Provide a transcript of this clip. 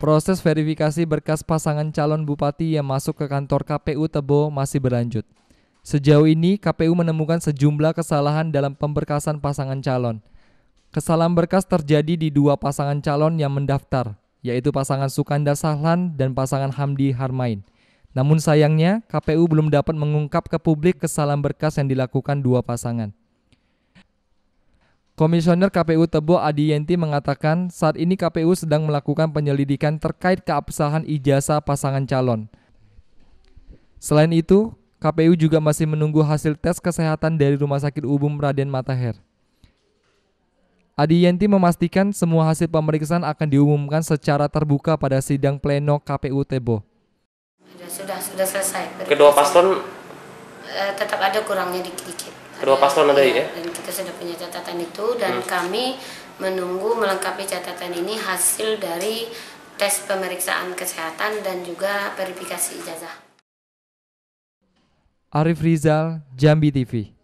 Proses verifikasi berkas pasangan calon bupati yang masuk ke kantor KPU Tebo masih berlanjut. Sejauh ini, KPU menemukan sejumlah kesalahan dalam pemberkasan pasangan calon. Kesalahan berkas terjadi di dua pasangan calon yang mendaftar, yaitu pasangan Sukanda Sahlan dan pasangan Hamdi Harmain. Namun sayangnya, KPU belum dapat mengungkap ke publik kesalahan berkas yang dilakukan dua pasangan. Komisioner KPU Tebo Adi Yenti mengatakan saat ini KPU sedang melakukan penyelidikan terkait keabsahan ijazah pasangan calon. Selain itu, KPU juga masih menunggu hasil tes kesehatan dari Rumah Sakit Umum Raden Matahir. Yenti memastikan semua hasil pemeriksaan akan diumumkan secara terbuka pada sidang pleno KPU Tebo. sudah, sudah selesai. Kedua paslon uh, tetap ada kurangnya dikit-dikit. Kedua paslon ada ya? Dan kita sudah punya catatan itu dan hmm. kami menunggu melengkapi catatan ini hasil dari tes pemeriksaan kesehatan dan juga verifikasi ijazah. Arif Rizal, Jambi TV.